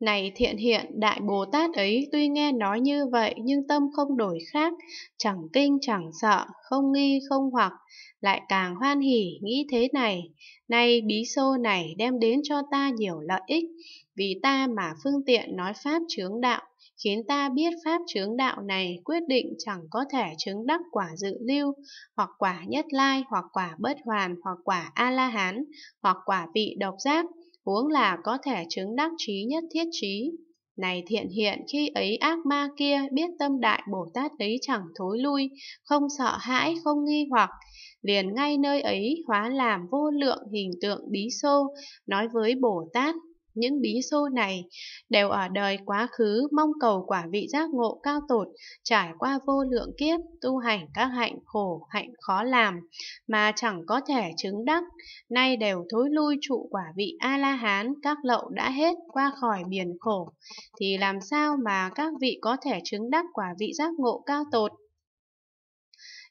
Này thiện hiện, đại Bồ Tát ấy tuy nghe nói như vậy nhưng tâm không đổi khác, chẳng kinh chẳng sợ, không nghi không hoặc, lại càng hoan hỉ nghĩ thế này. Nay bí xô này đem đến cho ta nhiều lợi ích, vì ta mà phương tiện nói Pháp chướng đạo, khiến ta biết Pháp chướng đạo này quyết định chẳng có thể chứng đắc quả dự lưu, hoặc quả nhất lai, hoặc quả bất hoàn, hoặc quả A-la-hán, hoặc quả vị độc giác huống là có thể chứng đắc trí nhất thiết trí. Này thiện hiện khi ấy ác ma kia biết tâm đại Bồ Tát ấy chẳng thối lui, không sợ hãi, không nghi hoặc, liền ngay nơi ấy hóa làm vô lượng hình tượng bí xô, nói với Bồ Tát những bí xô này đều ở đời quá khứ mong cầu quả vị giác ngộ cao tột, trải qua vô lượng kiếp, tu hành các hạnh khổ, hạnh khó làm, mà chẳng có thể chứng đắc, nay đều thối lui trụ quả vị A-la-hán, các lậu đã hết qua khỏi biển khổ, thì làm sao mà các vị có thể chứng đắc quả vị giác ngộ cao tột?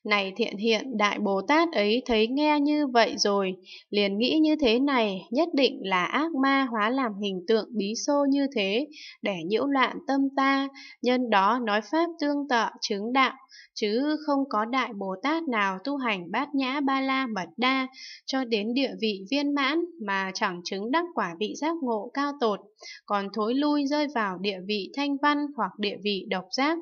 Này thiện hiện đại Bồ Tát ấy thấy nghe như vậy rồi, liền nghĩ như thế này, nhất định là ác ma hóa làm hình tượng bí xô như thế, để nhiễu loạn tâm ta, nhân đó nói pháp tương tợ chứng đạo, chứ không có đại Bồ Tát nào tu hành bát nhã ba la mật đa cho đến địa vị viên mãn mà chẳng chứng đắc quả vị giác ngộ cao tột, còn thối lui rơi vào địa vị thanh văn hoặc địa vị độc giác.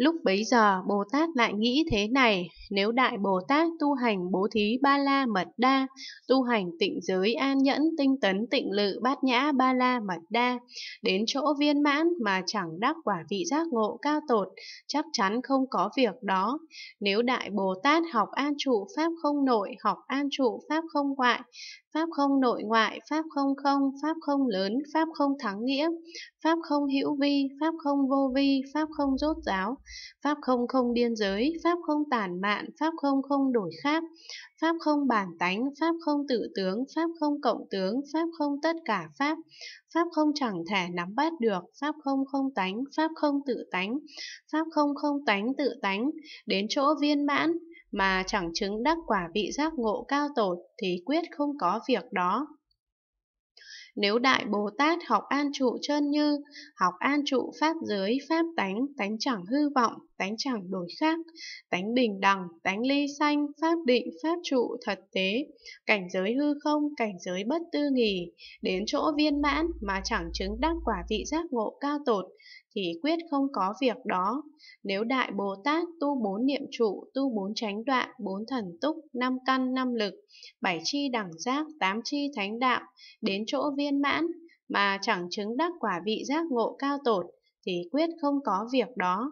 Lúc bấy giờ Bồ Tát lại nghĩ thế này, nếu Đại Bồ Tát tu hành bố thí ba la mật đa, tu hành tịnh giới an nhẫn tinh tấn tịnh lự bát nhã ba la mật đa, đến chỗ viên mãn mà chẳng đắc quả vị giác ngộ cao tột, chắc chắn không có việc đó. Nếu Đại Bồ Tát học an trụ pháp không nội, học an trụ pháp không ngoại, pháp không nội ngoại, pháp không không, pháp không lớn, pháp không thắng nghĩa, pháp không hữu vi, pháp không vô vi, pháp không rốt giáo Pháp không không biên giới, Pháp không tàn mạn, Pháp không không đổi khác, Pháp không bản tánh, Pháp không tự tướng, Pháp không cộng tướng, Pháp không tất cả Pháp, Pháp không chẳng thể nắm bắt được, Pháp không không tánh, Pháp không tự tánh, Pháp không không tánh tự tánh, đến chỗ viên mãn, mà chẳng chứng đắc quả vị giác ngộ cao tột thì quyết không có việc đó. Nếu Đại Bồ Tát học an trụ chân như, học an trụ pháp giới, pháp tánh, tánh chẳng hư vọng, tánh chẳng đổi khác, tánh bình đẳng, tánh ly sanh, pháp định, pháp trụ, thật tế, cảnh giới hư không, cảnh giới bất tư nghỉ, đến chỗ viên mãn mà chẳng chứng đắc quả vị giác ngộ cao tột, thì quyết không có việc đó. Nếu Đại Bồ Tát tu bốn niệm trụ, tu bốn chánh đoạn, bốn thần túc, năm căn, năm lực, bảy chi đẳng giác, tám chi thánh đạo, đến chỗ viên mãn, mà chẳng chứng đắc quả vị giác ngộ cao tột, thì quyết không có việc đó.